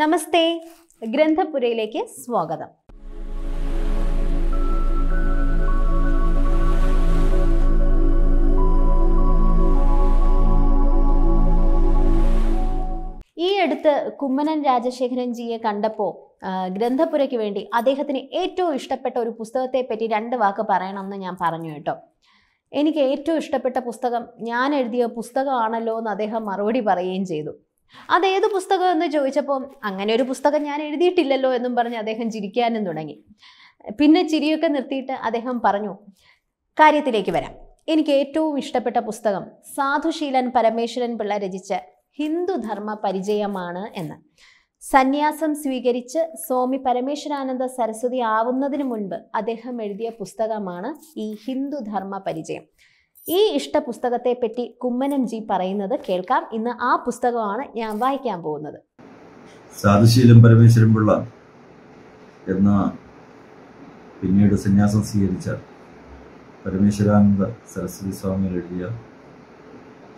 നമസ്തേ ഗ്രന്ഥപുരയിലേക്ക് സ്വാഗതം ഈ അടുത്ത് കുമ്മനൻ രാജശേഖരൻ ജിയെ കണ്ടപ്പോൾ ഗ്രന്ഥപുരയ്ക്ക് വേണ്ടി അദ്ദേഹത്തിന് ഏറ്റവും ഇഷ്ടപ്പെട്ട ഒരു പുസ്തകത്തെ പറ്റി രണ്ട് വാക്ക് പറയണമെന്ന് ഞാൻ പറഞ്ഞു കേട്ടോ എനിക്ക് ഏറ്റവും ഇഷ്ടപ്പെട്ട പുസ്തകം ഞാൻ എഴുതിയ പുസ്തകമാണല്ലോ എന്ന് അദ്ദേഹം മറുപടി പറയുകയും ചെയ്തു അതേത് പുസ്തകം എന്ന് ചോദിച്ചപ്പോൾ അങ്ങനെ ഒരു പുസ്തകം ഞാൻ എഴുതിയിട്ടില്ലല്ലോ എന്നും പറഞ്ഞ് അദ്ദേഹം ചിരിക്കാനും തുടങ്ങി പിന്നെ ചിരിയൊക്കെ നിർത്തിയിട്ട് അദ്ദേഹം പറഞ്ഞു കാര്യത്തിലേക്ക് വരാം എനിക്ക് ഏറ്റവും ഇഷ്ടപ്പെട്ട പുസ്തകം സാധുശീലൻ പരമേശ്വരൻ പിള്ള രചിച്ച ഹിന്ദുധർമ്മ പരിചയമാണ് എന്ന് സന്യാസം സ്വീകരിച്ച് സ്വാമി പരമേശ്വരാനന്ദ സരസ്വതി ആവുന്നതിന് മുൻപ് അദ്ദേഹം എഴുതിയ പുസ്തകമാണ് ഈ ഹിന്ദുധർമ്മ പരിചയം ഈ ഇഷ്ട പറ്റി കുമ്മനം ജി പറയുന്നത് കേൾക്കാം ഇന്ന് ആ പുസ്തകമാണ് ഞാൻ വായിക്കാൻ പോകുന്നത് സാധുശീലം പരമേശ്വരൻ പിള്ള എന്ന പിന്നീട് സന്യാസം സ്വീകരിച്ച പരമേശ്വരാനന്ദ സരസ്വതി സ്വാമി എഴുതിയ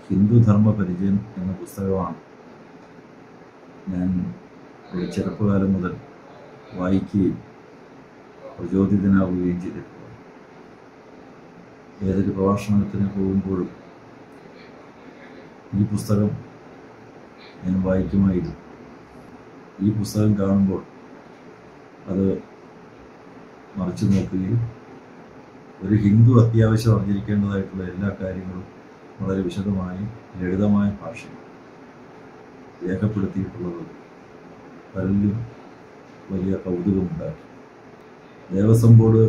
ഹിന്ദുധർമ്മ പരിചയം എന്ന പുസ്തകമാണ് ഞാൻ ചെറുപ്പകാലം മുതൽ വായിക്കുകയും പ്രചോദിതനാവുകയും ചെയ്തിട്ടുണ്ട് ഏതൊരു പ്രഭാഷണത്തിന് പോകുമ്പോഴും ഈ പുസ്തകം ഞാൻ വായിക്കുമായിരുന്നു ഈ പുസ്തകം കാണുമ്പോൾ അത് മറിച്ചു നോക്കുകയും ഒരു ഹിന്ദു അത്യാവശ്യം അറിഞ്ഞിരിക്കേണ്ടതായിട്ടുള്ള എല്ലാ കാര്യങ്ങളും വളരെ വിശദമായി ലളിതമായ ഭാഷയിൽ രേഖപ്പെടുത്തിയിട്ടുള്ളത് പലരും വലിയ കൗതുകമുണ്ടാക്കി ദേവസ്വം ബോർഡ്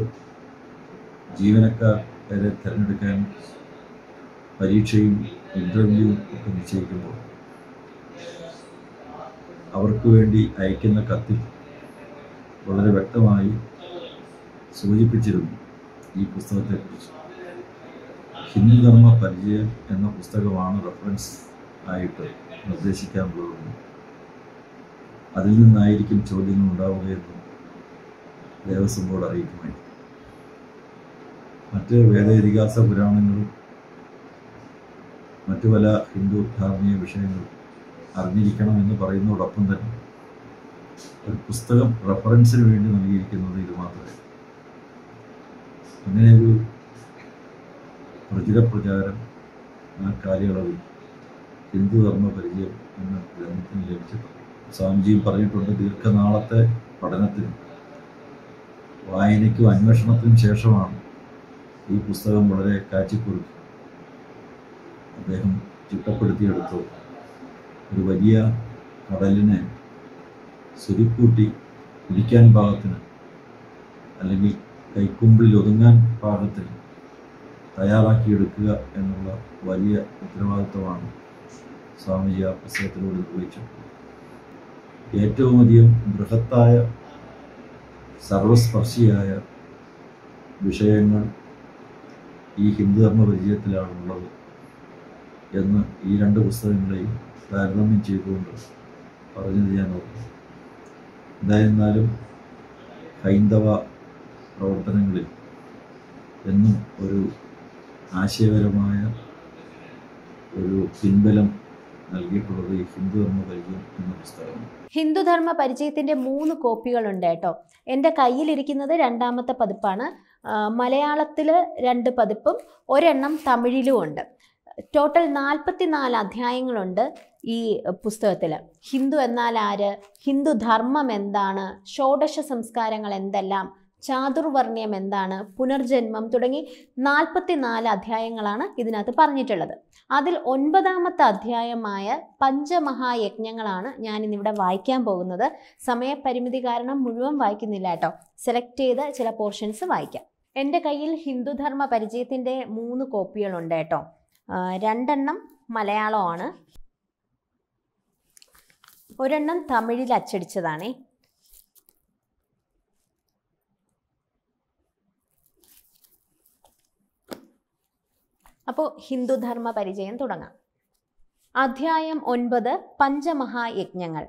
ജീവനക്കാർ വരെ തിരഞ്ഞെടുക്കാൻ പരീക്ഷയും ഇൻ്റർവ്യൂവും ഒക്കെ നിശ്ചയിക്കുമ്പോൾ അവർക്ക് വേണ്ടി അയക്കുന്ന കത്തിൽ വളരെ വ്യക്തമായി സൂചിപ്പിച്ചിരുന്നു ഈ പുസ്തകത്തെക്കുറിച്ച് ഹിന്ദുധർമ്മ പരിചയം എന്ന പുസ്തകമാണ് റെഫറൻസ് ആയിട്ട് നിർദ്ദേശിക്കാനുള്ളതെന്നും അതിൽ നിന്നായിരിക്കും ചോദ്യങ്ങൾ ഉണ്ടാവുകയെന്നും ദേവസ്വം ബോർഡ് അറിയിക്കുമായിരുന്നു മറ്റ് വേദ ഇതിഹാസ പുരാണങ്ങളും മറ്റു പല ഹിന്ദു ധാർമ്മിക വിഷയങ്ങളും എന്ന് പറയുന്നതോടൊപ്പം തന്നെ ഒരു പുസ്തകം റെഫറൻസിന് വേണ്ടി നൽകിയിരിക്കുന്നത് ഇത് മാത്രമേ അങ്ങനെ ഒരു പ്രചുര പ്രചാരം ആ കാലയളവിൽ ഹിന്ദു ധർമ്മ പരിചയം എന്ന ഗ്രന്ഥത്തിന് ലഭിച്ചിട്ടുണ്ട് സ്വാമിജിയും പറഞ്ഞിട്ടുണ്ട് ദീർഘനാളത്തെ പഠനത്തിനും വായനയ്ക്കും അന്വേഷണത്തിനും ശേഷമാണ് ഈ പുസ്തകം വളരെ കാച്ചിക്കുറുക്കി അദ്ദേഹം ചിട്ടപ്പെടുത്തിയെടുത്തു ഒരു വലിയ കടലിനെ സ്വരുക്കൂട്ടി കുടിക്കാൻ പാകത്തിന് അല്ലെങ്കിൽ കൈക്കുമ്പിളിൽ ഒതുങ്ങാൻ പാകത്തിന് തയ്യാറാക്കിയെടുക്കുക എന്നുള്ള വലിയ ഉത്തരവാദിത്വമാണ് സ്വാമിജി ആ പുസ്തകത്തിലൂടെ നിർവഹിച്ചത് ഏറ്റവും അധികം ബൃഹത്തായ സർവസ്പർശിയായ വിഷയങ്ങൾ ഈ ഹിന്ദുധർമ്മ പരിചയത്തിലാണുള്ളത് എന്ന് ഈ രണ്ട് പുസ്തകങ്ങളെയും താരതമ്യം ചെയ്തുകൊണ്ട് പറഞ്ഞത് ഞാൻ ഓർത്തു എന്തായിരുന്നാലും ഹൈന്ദവ പ്രവർത്തനങ്ങളിൽ എന്നും ഒരു ആശയപരമായ ഒരു പിൻബലം ഹിന്ദുധർമ്മ ഹിന്ദുധർമ്മ പരിചയത്തിന്റെ മൂന്ന് കോപ്പികളുണ്ട് കേട്ടോ എൻ്റെ കയ്യിലിരിക്കുന്നത് രണ്ടാമത്തെ പതിപ്പാണ് മലയാളത്തിൽ രണ്ട് പതിപ്പും ഒരെണ്ണം തമിഴിലും ഉണ്ട് ടോട്ടൽ നാല് അധ്യായങ്ങളുണ്ട് ഈ പുസ്തകത്തിൽ ഹിന്ദു എന്നാൽ ആര് ഹിന്ദു ധർമ്മം എന്താണ് ഷോഡശ സംസ്കാരങ്ങൾ എന്തെല്ലാം ചാതുർവർണ്ണയം എന്താണ് പുനർജന്മം തുടങ്ങി നാല് അധ്യായങ്ങളാണ് ഇതിനകത്ത് പറഞ്ഞിട്ടുള്ളത് അതിൽ ഒൻപതാമത്തെ അധ്യായമായ പഞ്ചമഹായജ്ഞങ്ങളാണ് ഞാൻ ഇന്നിവിടെ വായിക്കാൻ പോകുന്നത് സമയപരിമിതി കാരണം മുഴുവൻ വായിക്കുന്നില്ല കേട്ടോ സെലക്ട് ചെയ്ത് ചില പോർഷൻസ് വായിക്കാം എൻ്റെ കയ്യിൽ ഹിന്ദുധർമ്മ പരിചയത്തിൻ്റെ മൂന്ന് കോപ്പികളുണ്ട് കേട്ടോ രണ്ടെണ്ണം മലയാളമാണ് ഒരെണ്ണം തമിഴിൽ അച്ചടിച്ചതാണേ അപ്പോൾ ഹിന്ദുധർമ്മ പരിചയം തുടങ്ങാം അധ്യായം ഒൻപത് പഞ്ചമഹായജ്ഞങ്ങൾ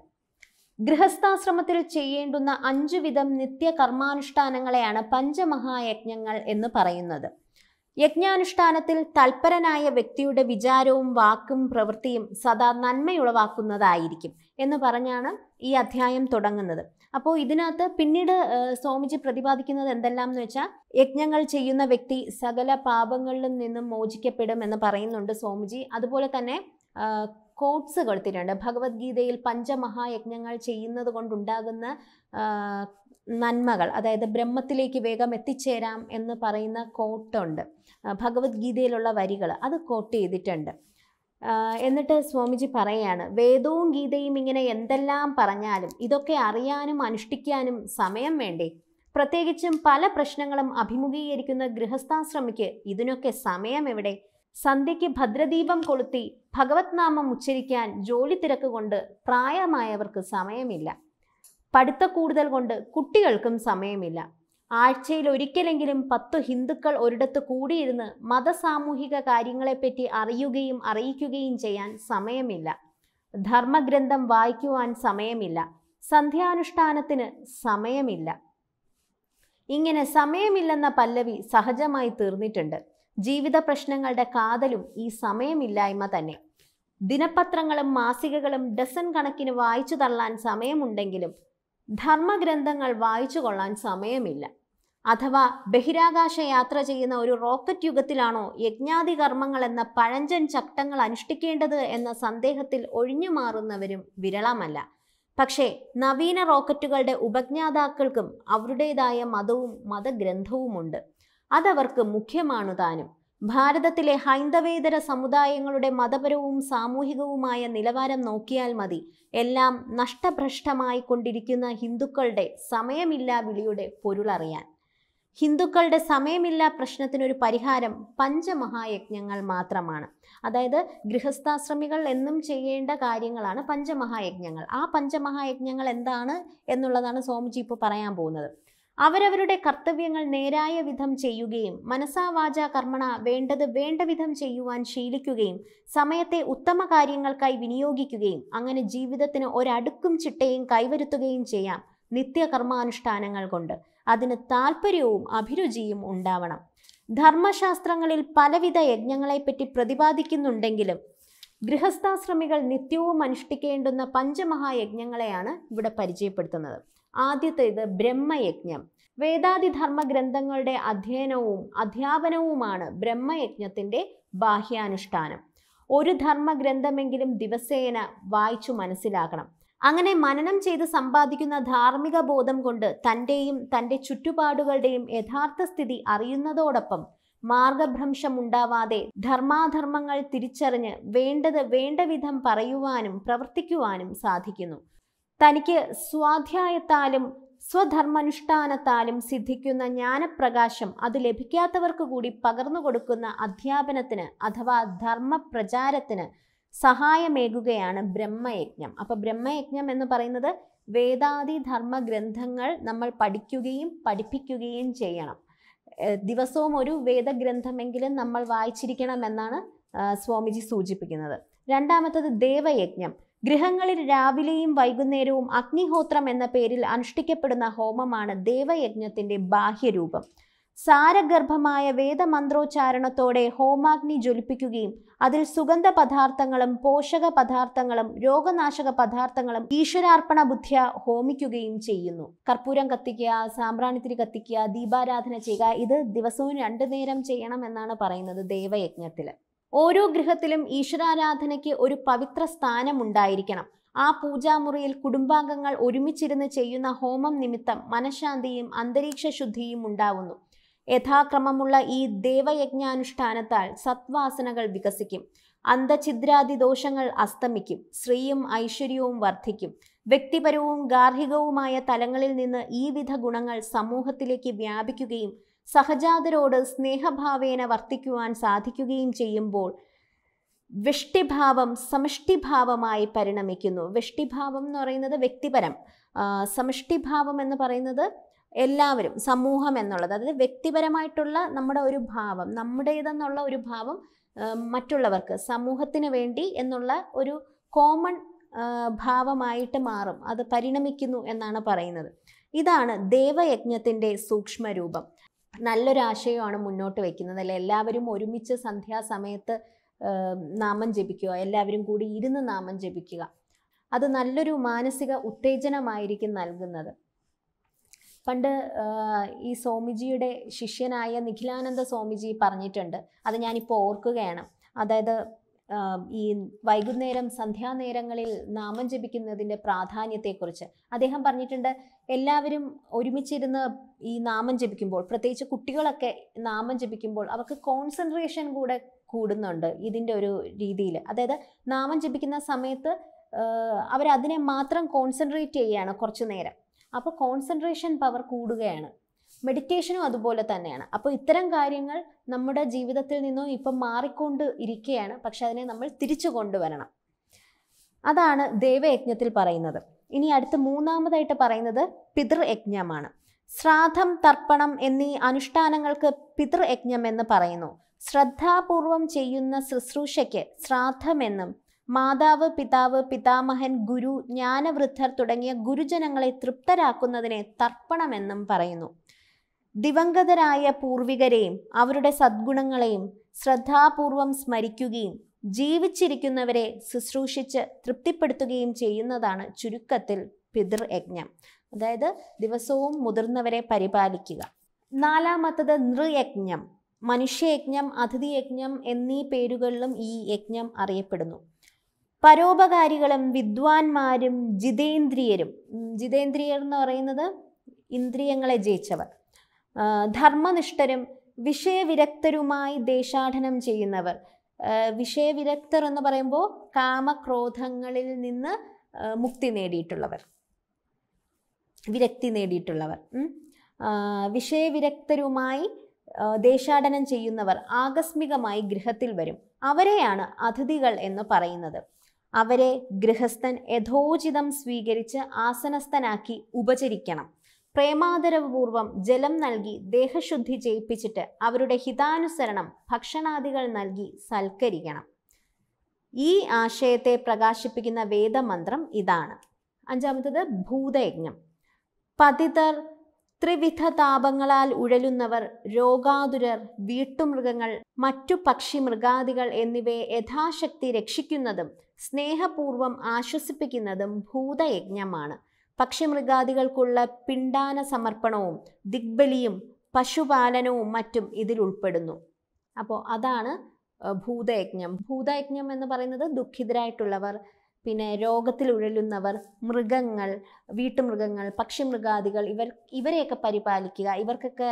ഗൃഹസ്ഥാശ്രമത്തിൽ ചെയ്യേണ്ടുന്ന അഞ്ചു വിധം നിത്യ കർമാനുഷ്ഠാനങ്ങളെയാണ് പഞ്ചമഹായജ്ഞങ്ങൾ എന്ന് പറയുന്നത് യജ്ഞാനുഷ്ഠാനത്തിൽ തൽപരനായ വ്യക്തിയുടെ വിചാരവും വാക്കും പ്രവൃത്തിയും സദാ നന്മയുളവാക്കുന്നതായിരിക്കും എന്ന് പറഞ്ഞാണ് ഈ അധ്യായം തുടങ്ങുന്നത് അപ്പോൾ ഇതിനകത്ത് പിന്നീട് സ്വാമിജി പ്രതിപാദിക്കുന്നത് എന്തെല്ലാം എന്ന് വെച്ചാൽ യജ്ഞങ്ങൾ ചെയ്യുന്ന വ്യക്തി സകല പാപങ്ങളിൽ നിന്നും മോചിക്കപ്പെടും എന്ന് പറയുന്നുണ്ട് സ്വാമിജി അതുപോലെ തന്നെ കോട്ട്സ് കൊടുത്തിട്ടുണ്ട് ഭഗവത്ഗീതയിൽ പഞ്ചമഹായജ്ഞങ്ങൾ ചെയ്യുന്നത് കൊണ്ടുണ്ടാകുന്ന നന്മകൾ അതായത് ബ്രഹ്മത്തിലേക്ക് വേഗം എത്തിച്ചേരാം എന്ന് പറയുന്ന കോട്ടുണ്ട് ഭഗവത്ഗീതയിലുള്ള വരികൾ അത് കോട്ട് ചെയ്തിട്ടുണ്ട് എന്നിട്ട് സ്വാമിജി പറയാണ് വേദവും ഗീതയും ഇങ്ങനെ എന്തെല്ലാം പറഞ്ഞാലും ഇതൊക്കെ അറിയാനും അനുഷ്ഠിക്കാനും സമയം വേണ്ടേ പ്രത്യേകിച്ചും പല പ്രശ്നങ്ങളും അഭിമുഖീകരിക്കുന്ന ഗൃഹസ്ഥാശ്രമിക്ക് ഇതിനൊക്കെ സമയം എവിടെ സന്ധ്യയ്ക്ക് ഭദ്രദീപം കൊളുത്തി ഭഗവത് നാമം ഉച്ചരിക്കാൻ ജോലി തിരക്ക് കൊണ്ട് പ്രായമായവർക്ക് സമയമില്ല പഠിത്ത കൂടുതൽ കൊണ്ട് കുട്ടികൾക്കും സമയമില്ല ആഴ്ചയിൽ ഒരിക്കലെങ്കിലും പത്തു ഹിന്ദുക്കൾ ഒരിടത്ത് കൂടിയിരുന്ന് മതസാമൂഹിക കാര്യങ്ങളെപ്പറ്റി അറിയുകയും അറിയിക്കുകയും ചെയ്യാൻ സമയമില്ല ധർമ്മഗ്രന്ഥം വായിക്കുവാൻ സമയമില്ല സന്ധ്യാനുഷ്ഠാനത്തിന് സമയമില്ല ഇങ്ങനെ സമയമില്ലെന്ന പല്ലവി സഹജമായി തീർന്നിട്ടുണ്ട് ജീവിത പ്രശ്നങ്ങളുടെ കാതലും ഈ സമയമില്ലായ്മ തന്നെ ദിനപത്രങ്ങളും മാസികകളും ഡസൺ കണക്കിന് വായിച്ചു തള്ളാൻ സമയമുണ്ടെങ്കിലും ധർമ്മഗ്രന്ഥങ്ങൾ വായിച്ചു കൊള്ളാൻ സമയമില്ല അഥവാ ബഹിരാകാശ യാത്ര ചെയ്യുന്ന ഒരു റോക്കറ്റ് യുഗത്തിലാണോ യജ്ഞാതി കർമ്മങ്ങൾ എന്ന പഴഞ്ചൻ ചട്ടങ്ങൾ അനുഷ്ഠിക്കേണ്ടത് എന്ന സന്ദേഹത്തിൽ ഒഴിഞ്ഞു മാറുന്നവരും വിരളമല്ല പക്ഷേ നവീന റോക്കറ്റുകളുടെ ഉപജ്ഞാതാക്കൾക്കും അവരുടേതായ മതവും മതഗ്രന്ഥവുമുണ്ട് അതവർക്ക് മുഖ്യമാണു താനും ഭാരതത്തിലെ ഹൈന്ദവേതര സമുദായങ്ങളുടെ മതപരവും സാമൂഹികവുമായ നിലവാരം നോക്കിയാൽ മതി എല്ലാം നഷ്ടഭ്രഷ്ടമായി കൊണ്ടിരിക്കുന്ന ഹിന്ദുക്കളുടെ സമയമില്ല വിളിയുടെ പൊരുളറിയാൻ ഹിന്ദുക്കളുടെ സമയമില്ല പ്രശ്നത്തിനൊരു പരിഹാരം പഞ്ചമഹായജ്ഞങ്ങൾ മാത്രമാണ് അതായത് ഗൃഹസ്ഥാശ്രമികൾ എന്നും ചെയ്യേണ്ട കാര്യങ്ങളാണ് പഞ്ചമഹായജ്ഞങ്ങൾ ആ പഞ്ചമഹായജ്ഞങ്ങൾ എന്താണ് എന്നുള്ളതാണ് സ്വാമിജി ഇപ്പോൾ പറയാൻ പോകുന്നത് അവരവരുടെ കർത്തവ്യങ്ങൾ നേരായ വിധം ചെയ്യുകയും മനസാവാച കർമ്മണ വേണ്ടത് വേണ്ട വിധം ചെയ്യുവാൻ ശീലിക്കുകയും സമയത്തെ ഉത്തമ കാര്യങ്ങൾക്കായി വിനിയോഗിക്കുകയും അങ്ങനെ ജീവിതത്തിന് ഒരടുക്കും ചിട്ടയും കൈവരുത്തുകയും ചെയ്യാം നിത്യകർമാനുഷ്ഠാനങ്ങൾ കൊണ്ട് അതിന് താല്പര്യവും അഭിരുചിയും ഉണ്ടാവണം ധർമ്മശാസ്ത്രങ്ങളിൽ പലവിധ യജ്ഞങ്ങളെപ്പറ്റി പ്രതിപാദിക്കുന്നുണ്ടെങ്കിലും ഗൃഹസ്ഥാശ്രമികൾ നിത്യവും അനുഷ്ഠിക്കേണ്ടുന്ന പഞ്ചമഹായജ്ഞങ്ങളെയാണ് ഇവിടെ പരിചയപ്പെടുത്തുന്നത് ആദ്യത്തേത് ബ്രഹ്മയജ്ഞം വേദാദി ധർമ്മ ഗ്രന്ഥങ്ങളുടെ അധ്യയനവും അധ്യാപനവുമാണ് ബ്രഹ്മയജ്ഞത്തിൻ്റെ ബാഹ്യാനുഷ്ഠാനം ഒരു ധർമ്മ ഗ്രന്ഥമെങ്കിലും ദിവസേന വായിച്ചു മനസ്സിലാക്കണം അങ്ങനെ മനനം ചെയ്ത് സമ്പാദിക്കുന്ന ധാർമ്മിക ബോധം കൊണ്ട് തൻ്റെയും തൻ്റെ ചുറ്റുപാടുകളുടെയും യഥാർത്ഥ സ്ഥിതി അറിയുന്നതോടൊപ്പം മാർഗഭ്രംശം ഉണ്ടാവാതെ ധർമാധർമ്മങ്ങൾ തിരിച്ചറിഞ്ഞ് വേണ്ടത് വേണ്ട വിധം പറയുവാനും പ്രവർത്തിക്കുവാനും സാധിക്കുന്നു തനിക്ക് സ്വാധ്യായത്താലും സ്വധർമ്മനുഷ്ഠാനത്താലും സിദ്ധിക്കുന്ന ജ്ഞാനപ്രകാശം അത് ലഭിക്കാത്തവർക്ക് കൂടി പകർന്നു കൊടുക്കുന്ന അധ്യാപനത്തിന് അഥവാ ധർമ്മപ്രചാരത്തിന് സഹായമേകുകയാണ് ബ്രഹ്മയജ്ഞം അപ്പോൾ ബ്രഹ്മയജ്ഞം എന്ന് പറയുന്നത് വേദാദി ധർമ്മ ഗ്രന്ഥങ്ങൾ നമ്മൾ പഠിക്കുകയും പഠിപ്പിക്കുകയും ചെയ്യണം ദിവസവും ഒരു വേദഗ്രന്ഥമെങ്കിലും നമ്മൾ വായിച്ചിരിക്കണമെന്നാണ് സ്വാമിജി സൂചിപ്പിക്കുന്നത് രണ്ടാമത്തത് ദേവയജ്ഞം ഗൃഹങ്ങളിൽ രാവിലെയും വൈകുന്നേരവും അഗ്നിഹോത്രം എന്ന പേരിൽ അനുഷ്ഠിക്കപ്പെടുന്ന ഹോമമാണ് ദേവയജ്ഞത്തിന്റെ ബാഹ്യരൂപം സാരഗർഭമായ വേദമന്ത്രോച്ചാരണത്തോടെ ഹോമാഗ്നി ജ്വലിപ്പിക്കുകയും അതിൽ സുഗന്ധ പദാർത്ഥങ്ങളും പോഷക പദാർത്ഥങ്ങളും രോഗനാശക പദാർത്ഥങ്ങളും ഈശ്വരാർപ്പണ ബുദ്ധ്യ ഹോമിക്കുകയും ചെയ്യുന്നു കർപ്പൂരം കത്തിക്കുക സാമ്പ്രാണിത്തിരി കത്തിക്കുക ദീപാരാധന ചെയ്യുക ഇത് ദിവസവും രണ്ടു നേരം ചെയ്യണം എന്നാണ് പറയുന്നത് ദേവയജ്ഞത്തിൽ ഓരോ ഗൃഹത്തിലും ഈശ്വരാരാധനയ്ക്ക് ഒരു പവിത്ര സ്ഥാനമുണ്ടായിരിക്കണം ആ പൂജാമുറിയിൽ കുടുംബാംഗങ്ങൾ ഒരുമിച്ചിരുന്ന് ചെയ്യുന്ന ഹോമം നിമിത്തം മനഃശാന്തിയും അന്തരീക്ഷ ശുദ്ധിയും ഉണ്ടാവുന്നു യഥാക്രമമുള്ള ഈ ദേവയജ്ഞാനുഷ്ഠാനത്താൽ സത്വാസനകൾ വികസിക്കും അന്തഛിദ്രാദി ദോഷങ്ങൾ അസ്തമിക്കും ശ്രീയും ഐശ്വര്യവും വർദ്ധിക്കും വ്യക്തിപരവും ഗാർഹികവുമായ തലങ്ങളിൽ നിന്ന് ഈ വിധ ഗുണങ്ങൾ സമൂഹത്തിലേക്ക് വ്യാപിക്കുകയും സഹജാതരോട് സ്നേഹഭാവേന വർത്തിക്കുവാൻ സാധിക്കുകയും ചെയ്യുമ്പോൾ വൃഷ്ടിഭാവം സമഷ്ടിഭാവമായി പരിണമിക്കുന്നു വൃഷ്ടിഭാവം എന്ന് പറയുന്നത് വ്യക്തിപരം സമഷ്ടിഭാവം എന്ന് പറയുന്നത് എല്ലാവരും സമൂഹം എന്നുള്ളത് അതായത് വ്യക്തിപരമായിട്ടുള്ള നമ്മുടെ ഒരു ഭാവം നമ്മുടേതെന്നുള്ള ഒരു ഭാവം മറ്റുള്ളവർക്ക് സമൂഹത്തിന് വേണ്ടി എന്നുള്ള ഒരു കോമൺ ഭാവമായിട്ട് മാറും അത് പരിണമിക്കുന്നു എന്നാണ് പറയുന്നത് ഇതാണ് ദേവയജ്ഞത്തിൻ്റെ സൂക്ഷ്മരൂപം നല്ലൊരു ആശയമാണ് മുന്നോട്ട് വയ്ക്കുന്നത് അല്ലെ എല്ലാവരും ഒരുമിച്ച് സന്ധ്യാസമയത്ത് നാമം ജപിക്കുക എല്ലാവരും കൂടി ഇരുന്ന് നാമം ജപിക്കുക അത് നല്ലൊരു മാനസിക ഉത്തേജനമായിരിക്കും നൽകുന്നത് പണ്ട് ഈ സ്വാമിജിയുടെ ശിഷ്യനായ നിഖിലാനന്ദ സ്വാമിജി പറഞ്ഞിട്ടുണ്ട് അത് ഞാനിപ്പോൾ ഓർക്കുകയാണ് അതായത് ഈ വൈകുന്നേരം സന്ധ്യാനേരങ്ങളിൽ നാമം ജപിക്കുന്നതിൻ്റെ പ്രാധാന്യത്തെക്കുറിച്ച് അദ്ദേഹം പറഞ്ഞിട്ടുണ്ട് എല്ലാവരും ഒരുമിച്ചിരുന്ന് ഈ നാമം ജപിക്കുമ്പോൾ പ്രത്യേകിച്ച് കുട്ടികളൊക്കെ നാമം ജപിക്കുമ്പോൾ അവർക്ക് കോൺസെൻട്രേഷൻ കൂടെ കൂടുന്നുണ്ട് ഇതിൻ്റെ ഒരു രീതിയിൽ അതായത് നാമം ജപിക്കുന്ന സമയത്ത് അവരതിനെ മാത്രം കോൺസെൻട്രേറ്റ് ചെയ്യുകയാണ് കുറച്ചു നേരം അപ്പോൾ കോൺസെൻട്രേഷൻ പവർ കൂടുകയാണ് മെഡിറ്റേഷനും അതുപോലെ തന്നെയാണ് അപ്പോൾ ഇത്തരം കാര്യങ്ങൾ നമ്മുടെ ജീവിതത്തിൽ നിന്നും ഇപ്പം മാറിക്കൊണ്ട് ഇരിക്കുകയാണ് പക്ഷെ അതിനെ നമ്മൾ തിരിച്ചു കൊണ്ടുവരണം അതാണ് ദൈവയജ്ഞത്തിൽ പറയുന്നത് ഇനി അടുത്ത മൂന്നാമതായിട്ട് പറയുന്നത് പിതൃയജ്ഞമാണ് ശ്രാദ്ധം തർപ്പണം എന്നീ അനുഷ്ഠാനങ്ങൾക്ക് പിതൃയജ്ഞം എന്ന് പറയുന്നു ശ്രദ്ധാപൂർവം ചെയ്യുന്ന ശുശ്രൂഷയ്ക്ക് ശ്രാദ്ധമെന്നും മാതാവ് പിതാവ് പിതാമഹൻ ഗുരു ജ്ഞാനവൃദ്ധർ തുടങ്ങിയ ഗുരുജനങ്ങളെ തൃപ്തരാക്കുന്നതിനെ തർപ്പണമെന്നും പറയുന്നു ദിവംഗതരായ പൂർവികരെയും അവരുടെ സദ്ഗുണങ്ങളെയും ശ്രദ്ധാപൂർവം സ്മരിക്കുകയും ജീവിച്ചിരിക്കുന്നവരെ ശുശ്രൂഷിച്ച് തൃപ്തിപ്പെടുത്തുകയും ചെയ്യുന്നതാണ് ചുരുക്കത്തിൽ പിതൃയജ്ഞം അതായത് ദിവസവും മുതിർന്നവരെ പരിപാലിക്കുക നാലാമത്തത് നൃയജ്ഞം മനുഷ്യയജ്ഞം അതിഥിയജ്ഞം എന്നീ പേരുകളിലും ഈ യജ്ഞം അറിയപ്പെടുന്നു പരോപകാരികളും വിദ്വാൻമാരും ജിതേന്ദ്രിയരും ജിതേന്ദ്രിയർ എന്ന് പറയുന്നത് ഇന്ദ്രിയങ്ങളെ ജയിച്ചവർ ധർമ്മനിഷ്ഠരും വിഷയവിരക്തരുമായി ദേശാടനം ചെയ്യുന്നവർ വിഷയവിരക്തർ എന്ന് പറയുമ്പോൾ കാമക്രോധങ്ങളിൽ നിന്ന് മുക്തി നേടിയിട്ടുള്ളവർ വിരക്തി നേടിയിട്ടുള്ളവർ വിഷയവിരക്തരുമായി ദേശാടനം ചെയ്യുന്നവർ ആകസ്മികമായി ഗൃഹത്തിൽ വരും അവരെയാണ് അതിഥികൾ എന്ന് പറയുന്നത് അവരെ ഗൃഹസ്ഥൻ യഥോചിതം സ്വീകരിച്ച് ആസനസ്ഥനാക്കി ഉപചരിക്കണം പ്രേമാദരവപൂർവം ജലം നൽകി ദേഹശുദ്ധി ചെയ്യിപ്പിച്ചിട്ട് അവരുടെ ഹിതാനുസരണം ഭക്ഷണാദികൾ നൽകി സൽക്കരിക്കണം ഈ ആശയത്തെ പ്രകാശിപ്പിക്കുന്ന വേദമന്ത്രം ഇതാണ് അഞ്ചാമത്തത് ഭൂതയജ്ഞം പതിതർ ത്രിവിധ താപങ്ങളാൽ ഉഴലുന്നവർ രോഗാതുരർ വീട്ടുമൃഗങ്ങൾ മറ്റു പക്ഷി മൃഗാദികൾ എന്നിവയെ യഥാശക്തി രക്ഷിക്കുന്നതും സ്നേഹപൂർവം ആശ്വസിപ്പിക്കുന്നതും ഭൂതയജ്ഞമാണ് പക്ഷിമൃഗാദികൾക്കുള്ള പിണ്ടാന സമർപ്പണവും ദിഗ്ബലിയും പശുപാലനവും മറ്റും ഇതിൽ ഉൾപ്പെടുന്നു അപ്പോൾ അതാണ് ഭൂതയജ്ഞം ഭൂതയജ്ഞം എന്ന് പറയുന്നത് ദുഃഖിതരായിട്ടുള്ളവർ പിന്നെ രോഗത്തിൽ ഉഴലുന്നവർ മൃഗങ്ങൾ വീട്ടുമൃഗങ്ങൾ പക്ഷിമൃഗാദികൾ ഇവർ ഇവരെയൊക്കെ പരിപാലിക്കുക ഇവർക്കൊക്കെ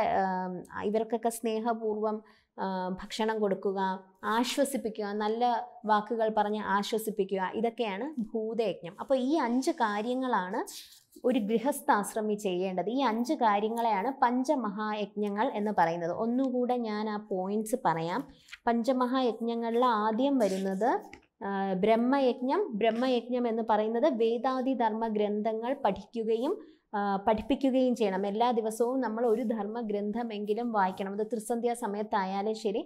ഇവർക്കൊക്കെ സ്നേഹപൂർവ്വം ഭക്ഷണം കൊടുക്കുക ആശ്വസിപ്പിക്കുക നല്ല വാക്കുകൾ പറഞ്ഞ് ആശ്വസിപ്പിക്കുക ഇതൊക്കെയാണ് ഭൂതയജ്ഞം അപ്പോൾ ഈ അഞ്ച് കാര്യങ്ങളാണ് ഒരു ഗൃഹസ്ഥാശ്രമി ചെയ്യേണ്ടത് ഈ അഞ്ച് കാര്യങ്ങളെയാണ് പഞ്ചമഹായജ്ഞങ്ങൾ എന്ന് പറയുന്നത് ഒന്നുകൂടെ ഞാൻ ആ പോയിന്റ്സ് പറയാം പഞ്ചമഹായജ്ഞങ്ങളിൽ ആദ്യം വരുന്നത് ബ്രഹ്മയജ്ഞം ബ്രഹ്മയജ്ഞം എന്ന് പറയുന്നത് വേദാദി ധർമ്മ ഗ്രന്ഥങ്ങൾ പഠിക്കുകയും പഠിപ്പിക്കുകയും ചെയ്യണം എല്ലാ ദിവസവും നമ്മൾ ഒരു ധർമ്മ ഗ്രന്ഥമെങ്കിലും വായിക്കണം അത് ത്രിസന്ധ്യ സമയത്തായാലും ശരി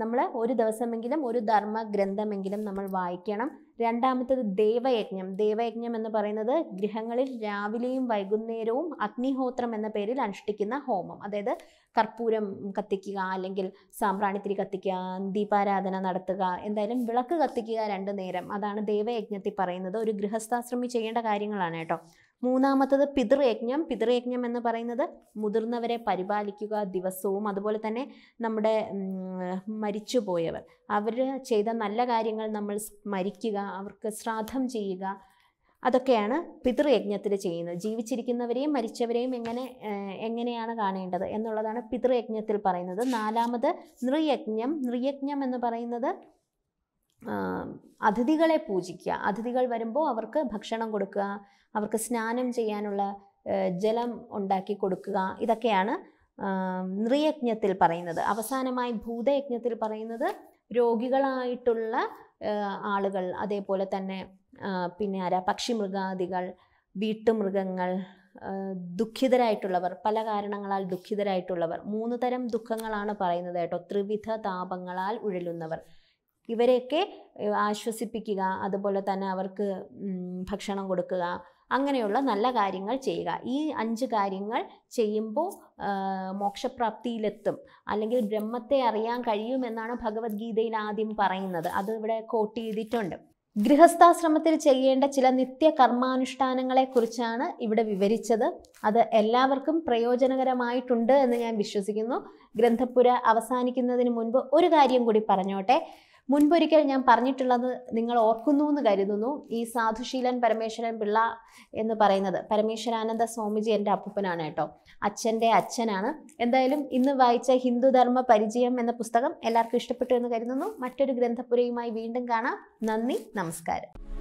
നമ്മൾ ഒരു ദിവസമെങ്കിലും ഒരു ധർമ്മ ഗ്രന്ഥമെങ്കിലും നമ്മൾ വായിക്കണം രണ്ടാമത്തത് ദേവയജ്ഞം ദേവയജ്ഞം എന്ന് പറയുന്നത് ഗൃഹങ്ങളിൽ രാവിലെയും വൈകുന്നേരവും അഗ്നിഹോത്രം എന്ന പേരിൽ അനുഷ്ഠിക്കുന്ന ഹോമം അതായത് കർപ്പൂരം കത്തിക്കുക അല്ലെങ്കിൽ സാമ്പ്രാണിത്തിരി കത്തിക്കുക ദീപാരാധന നടത്തുക എന്തായാലും വിളക്ക് കത്തിക്കുക രണ്ടു നേരം അതാണ് ദേവയജ്ഞത്തിൽ പറയുന്നത് ഒരു ഗൃഹസ്ഥാശ്രമി ചെയ്യേണ്ട കാര്യങ്ങളാണ് കേട്ടോ മൂന്നാമത്തത് പിതൃയജ്ഞം പിതൃയജ്ഞം എന്ന് പറയുന്നത് മുതിർന്നവരെ പരിപാലിക്കുക ദിവസവും അതുപോലെ തന്നെ നമ്മുടെ മരിച്ചുപോയവർ അവർ ചെയ്ത നല്ല കാര്യങ്ങൾ നമ്മൾ സ്മരിക്കുക അവർക്ക് ശ്രാദ്ധം ചെയ്യുക അതൊക്കെയാണ് പിതൃയജ്ഞത്തിൽ ചെയ്യുന്നത് ജീവിച്ചിരിക്കുന്നവരെയും മരിച്ചവരെയും എങ്ങനെ എങ്ങനെയാണ് കാണേണ്ടത് എന്നുള്ളതാണ് പിതൃയജ്ഞത്തിൽ പറയുന്നത് നാലാമത് നൃയജ്ഞം നൃയജ്ഞം എന്ന് പറയുന്നത് അതിഥികളെ പൂജിക്കുക അതിഥികൾ വരുമ്പോൾ അവർക്ക് ഭക്ഷണം കൊടുക്കുക അവർക്ക് സ്നാനം ചെയ്യാനുള്ള ജലം ഉണ്ടാക്കി കൊടുക്കുക ഇതൊക്കെയാണ് നൃയജ്ഞത്തിൽ പറയുന്നത് അവസാനമായി ഭൂതയജ്ഞത്തിൽ പറയുന്നത് രോഗികളായിട്ടുള്ള ആളുകൾ അതേപോലെ തന്നെ പിന്നെ ആരാ പക്ഷിമൃഗാദികൾ വീട്ടുമൃഗങ്ങൾ ദുഃഖിതരായിട്ടുള്ളവർ പല കാരണങ്ങളാൽ ദുഃഖിതരായിട്ടുള്ളവർ മൂന്ന് തരം ദുഃഖങ്ങളാണ് പറയുന്നത് കേട്ടോ ത്രിവിധ താപങ്ങളാൽ ഉഴലുന്നവർ ഇവരെയൊക്കെ ആശ്വസിപ്പിക്കുക അതുപോലെ തന്നെ അവർക്ക് ഭക്ഷണം കൊടുക്കുക അങ്ങനെയുള്ള നല്ല കാര്യങ്ങൾ ചെയ്യുക ഈ അഞ്ച് കാര്യങ്ങൾ ചെയ്യുമ്പോൾ മോക്ഷപ്രാപ്തിയിലെത്തും അല്ലെങ്കിൽ ബ്രഹ്മത്തെ അറിയാൻ കഴിയുമെന്നാണ് ഭഗവത്ഗീതയിൽ ആദ്യം പറയുന്നത് അത് ഇവിടെ കോട്ട് ചെയ്തിട്ടുണ്ട് ഗൃഹസ്ഥാശ്രമത്തിൽ ചെയ്യേണ്ട ചില നിത്യ കർമാനുഷ്ഠാനങ്ങളെക്കുറിച്ചാണ് ഇവിടെ വിവരിച്ചത് അത് എല്ലാവർക്കും പ്രയോജനകരമായിട്ടുണ്ട് എന്ന് ഞാൻ വിശ്വസിക്കുന്നു ഗ്രന്ഥപുര അവസാനിക്കുന്നതിന് മുൻപ് ഒരു കാര്യം കൂടി പറഞ്ഞോട്ടെ മുൻപൊരിക്കൽ ഞാൻ പറഞ്ഞിട്ടുള്ളത് നിങ്ങൾ ഓർക്കുന്നു എന്ന് കരുതുന്നു ഈ സാധുശീലൻ പരമേശ്വരൻ പിള്ള എന്ന് പറയുന്നത് പരമേശ്വരാനന്ദ സ്വാമിജി എൻ്റെ അപ്പൂപ്പനാണ് കേട്ടോ അച്ഛൻ്റെ അച്ഛനാണ് എന്തായാലും ഇന്ന് വായിച്ച ഹിന്ദുധർമ്മ പരിചയം എന്ന പുസ്തകം എല്ലാവർക്കും ഇഷ്ടപ്പെട്ടു എന്ന് കരുതുന്നു മറ്റൊരു ഗ്രന്ഥപുരയുമായി വീണ്ടും കാണാം നന്ദി നമസ്കാരം